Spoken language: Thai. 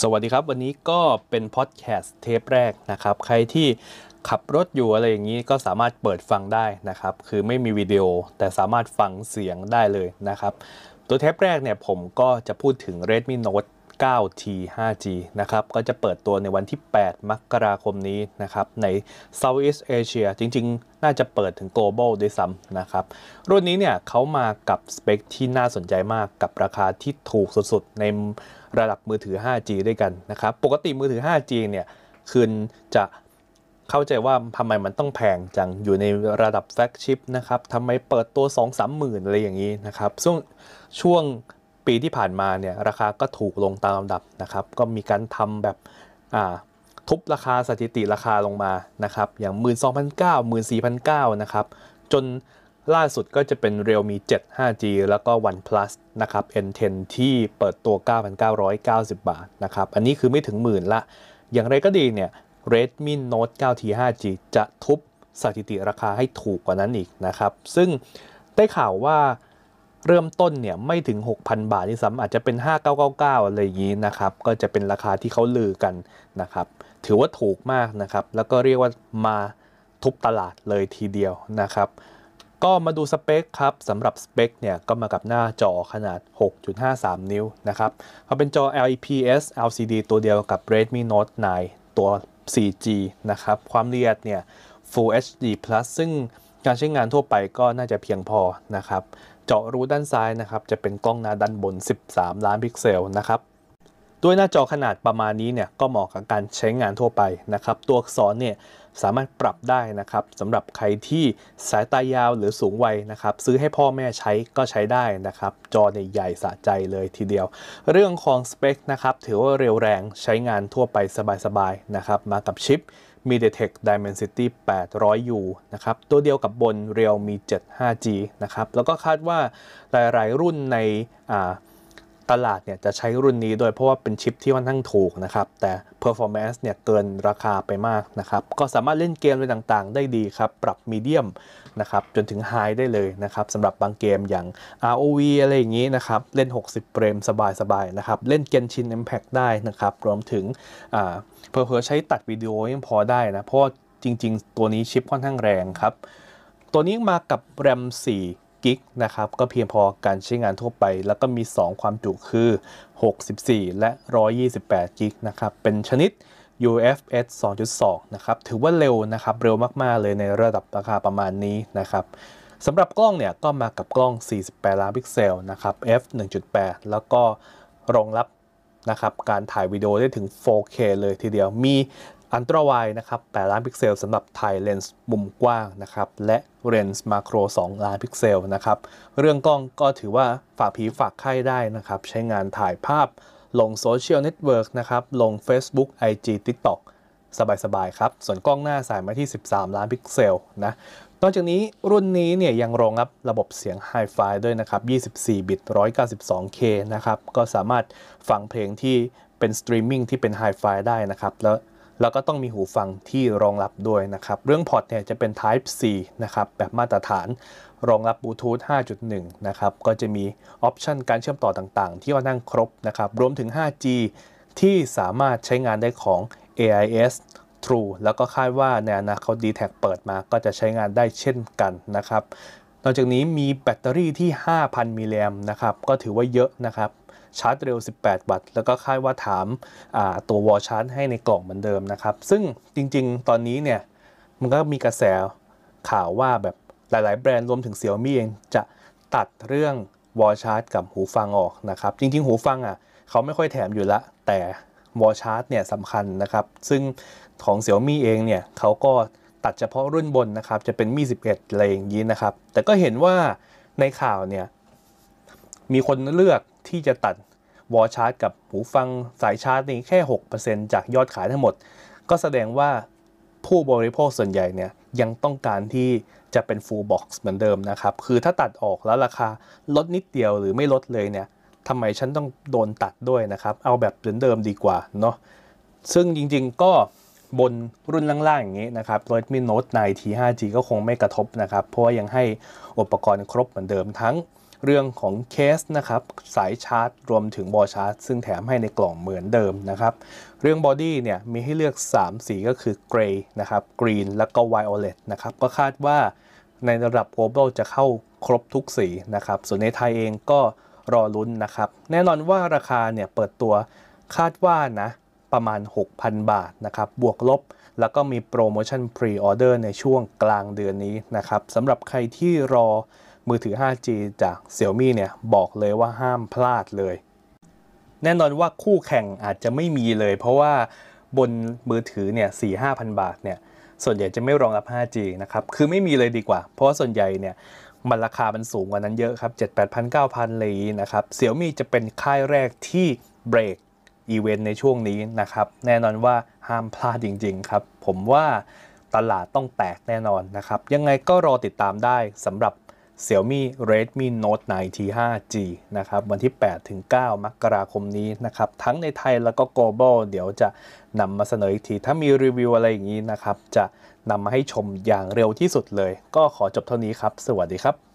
สวัสดีครับ วันนี้ก็เป็นพอดแคสต์เทปแรกนะครับ ใครที่ขับรถอยู่อะไรอย่างนี้ก็สามารถเปิดฟังได้นะครับ คือไม่มีวิดีโอ แต่สามารถฟังเสียงได้เลยนะครับ ตัวเทปแรกเนี่ยผมก็จะพูดถึง Redmi Note 9T 5G นะครับ ก็จะเปิดตัวในวันที่ 8 มกราคมนี้นะครับ ใน Southeast Asia จริง ๆ น่าจะเปิดถึง global ด้วยซ้ำนะครับ รุ่นนี้เนี่ยเขามากับสเปค ที่น่าสนใจมากกับราคาที่ถูกสุดๆ ในระดับมือถือ 5G ด้วยกันนะครับ ปกติมือถือ 5G เนี่ยคืนจะเข้าใจว่าทำไมมันต้องแพงจัง อยู่ในระดับแฟกชิปนะครับทำไมเปิดตัว 2-3หมื่นอะไรอย่างนี้นะครับซึ่งช่วงปีที่ผ่านมาเนี่ยราคาก็ถูกลงตามลำดับนะครับก็มีการทำแบบทุบราคาสถิติราคาลงมานะครับ อย่าง 12,900 14,900 นะครับ จนล่าสุดก็จะเป็น Realme 7 5G แล้วก็ OnePlus นะครับ N10 ที่เปิดตัว 9,990 บาทนะครับ อันนี้คือไม่ถึงหมื่นละ อย่างไรก็ดีเนี่ย Redmi Note 9T 5G จะทุบสถิติราคาให้ถูกกว่านั้นอีกนะครับ ซึ่งได้ข่าวว่าเริ่มต้นเนี่ยไม่ถึง 6,000 บาทที่ซ้ำอาจจะเป็น 5999 อะไรอย่างนี้นะครับ ก็จะเป็นราคาที่เขาลือกันนะครับ ถือว่าถูกมากนะครับ แล้วก็เรียกว่ามาทุบตลาดเลยทีเดียวนะครับ ก็มาดูสเปคครับสำหรับสเปคเนี่ยก็มากับหน้าจอขนาด 6.53 นิ้วนะครับเขาเป็นจอ LEPS LCD ตัวเดียวกับ Redmi Note 9ตัว 4G นะครับ ความละเอียดเนี่ย Full HD Plus ซึ่งการใช้งานทั่วไปก็น่าจะเพียงพอนะครับเจาะรูด้านซ้ายนะครับจะเป็นกล้องหน้าด้านบน 13 ล้านพิกเซลนะครับด้วยหน้าจอขนาดประมาณนี้เนี่ยก็เหมาะกับการใช้งานทั่วไปนะครับตัวอักษรเนี่ยสามารถปรับได้นะครับสำหรับใครที่สายตายาวหรือสูงวัยนะครับซื้อให้พ่อแม่ใช้ก็ใช้ได้นะครับจอใใหญ่สะใจเลยทีเดียว เรื่องของสเปคนะครับถือว่าเร็วแรงใช้งานทั่วไปสบายๆนะครับมากับชิป MediaTek Dimensity 800U นะครับ ตัวเดียวกับบน Realme 7 5G นะครับ แล้วก็คาดว่าหลายๆ รุ่นในตลาดเนี่ยจะใช้รุ่นนี้ด้วยเพราะว่าเป็นชิปที่ค่อนข้างถูกนะครับ แต่ performance เนี่ยเกินราคาไปมากนะครับ ก็สามารถเล่นเกมอะไรต่างๆ ได้ดีครับ ปรับมีเดียมนะครับ จนถึงไฮได้เลยนะครับสำหรับบางเกมอย่าง ROV อะไรอย่างนี้นะครับ เล่น 60เฟรม สบาย ๆ นะครับ เล่นเกนชิน Impact ได้นะครับรวมถึงเพอเพอใช้ตัดวิดีโอยังพอได้นะเพราะจริง ๆ ตัวนี้ชิปค่อนข้างแรงครับ ตัวนี้มากับ RAM 4กิกนะครับก็เพียงพอการใช้งานทั่วไป แล้วก็มี 2 ความจุคือ 64 และ 128 กิกนะครับเป็นชนิด UFS 2.2 นะครับถือว่าเร็วนะครับเร็วมาก ๆ เลยในระดับราคาประมาณนี้นะครับสำหรับกล้องเนี่ยก็มากับกล้อง 48 ล้านพิกเซลนะครับ f 1.8 แล้วก็รองรับนะครับการถ่ายวิดีโอได้ถึง 4K เลยทีเดียวมีอันตราไวนะครับ8ล้านพิกเซลสำหรับถ่ายเลนส์มุมกว้างนะครับ และเลนส์มาโคร 2ล้านพิกเซลนะครับ เรื่องกล้องก็ถือว่าฝากผีฝากไข้ได้นะครับ ใช้งานถ่ายภาพลงโซเชียลเน็ตเวิร์กนะครับ ลง Facebook IG TikTok สบายสบายครับ ส่วนกล้องหน้าสายมาที่ 13 ล้านพิกเซลนะนอกจากนี้รุ่นนี้เนี่ยยังรองรับระบบเสียง Hi-Fi ด้วยนะครับ24 บิต 192K นะครับ ก็สามารถฟังเพลงที่เป็นสตรีมมิ่งที่เป็น Hi-Fi ได้นะครับแล้วแล้วก็ต้องมีหูฟังที่รองรับด้วยนะครับ เรื่องพอร์ตเนี่ยจะเป็น Type C นะครับ แบบมาตรฐานรองรับบลูทูธ5.1 นะครับ ก็จะมีออปชันการเชื่อมต่อต่างๆ ที่ว่านั่งครบนะครับ รวมถึง 5G ที่สามารถใช้งานได้ของ AIS True แล้วก็คาดว่าในอนาคต d t แทเปิดมา ก็จะใช้งานได้เช่นกันนะครับ นอกจากนี้มีแบตเตอรี่ที่ 5,000 มิลลิแอมนะครับก็ถือว่าเยอะนะครับชาร์จเร็ว 18วัตต์แล้วก็คาดว่าถามตัววอลชาร์จให้ในกล่องเหมือนเดิมนะครับ ซึ่งจริง ๆ ตอนนี้เนี่ยมันก็มีกระแสข่าวว่าแบบหลาย ๆ แบรนด์รวมถึงเซี่ยมี่เองจะตัดเรื่องวอลชาร์จกับหูฟังออกนะครับ จริง ๆ หูฟังอ่ะเขาไม่ค่อยแถมอยู่ละ แต่วอลชาร์จเนี่ยสำคัญนะครับ ซึ่งของเซี่ยมี่เองเนี่ยเขาก็ตัดเฉพาะรุ่นบนนะครับ จะเป็นมี11อะไรอย่างนี้นะครับ แต่ก็เห็นว่าในข่าวเนี่ยมีคนเลือกที่จะตัดวอชาร์จกับหูฟังสายชาร์จนี่แค่ 6%จากยอดขายทั้งหมด ก็แสดงว่าผู้บริโภคส่วนใหญ่เนี่ยยังต้องการที่จะเป็น full box เหมือนเดิมนะครับคือถ้าตัดออกแล้วราคาลดนิดเดียวหรือไม่ลดเลยเนี่ยทำไมฉันต้องโดนตัดด้วยนะครับเอาแบบเหมือนเดิมดีกว่าเนาะซึ่งจริงๆก็บนรุ่นล่าง ๆ อย่างนี้นะครับ Redmi Note 9 T5G ก็คงไม่กระทบนะครับเพราะว่ายังให้อุปกรณ์ครบเหมือนเดิมทั้งเรื่องของเคสนะครับสายชาร์จรวมถึงบอชาร์จ ซึ่งแถมให้ในกล่องเหมือนเดิมนะครับเรื่องบอดี้เนี่ยมีให้เลือก 3 สีก็คือเกรย์นะครับกรีนแล้วก็ไวโอเลตนะครับก็คาดว่าในระดับ global จะเข้าครบทุกสีนะครับส่วนในไทยเองก็รอลุ้นนะครับแน่นอนว่าราคาเนี่ยเปิดตัวคาดว่านะประมาณ 6,000 บาทนะครับบวกลบแล้วก็มีโปรโมชั่นพรีออเดอร์ในช่วงกลางเดือนนี้นะครับสำหรับใครที่รอมือถือ 5G จาก x i a มี่เนี่ย บอกเลยว่า ห้ามพลาดเลย แน่นอนว่าคู่แข่งอาจจะไม่มีเลย เพราะว่าบนมือถือ เนี่ยสี่ห้าพันบาท เนี่ย ส่วนใหญ่จะไม่รองรับ 5G นะครับ คือไม่มีเลยดีกว่า เพราะว่าส่วนใหญ่ เนี่ย มันราคา มันสูงกว่านั้นเยอะครับ 7 8 0 0 9 0 0เลยนะครับเสี่ยวมี่จะเป็นค่ายแรกที่เบรกอีเวนต์ในช่วงนี้นะครับ แน่นอนว่าห้ามพลาดจริงๆครับ ผมว่าตลาดต้องแตกแน่นอนนะครับ ยังไงก็รอติดตามได้สำหรับ Xiaomi Redmi Note 9 T5G นะครับ วันที่ 8 ถึง 9มกราคมนี้นะครับ ทั้งในไทยแล้วก็ global เดี๋ยวจะนำมาเสนออีกทีถ้ามีรีวิวอะไรอย่างนี้นะครับ จะนำมาให้ชมอย่างเร็วที่สุดเลย ก็ขอจบเท่านี้ครับ สวัสดีครับ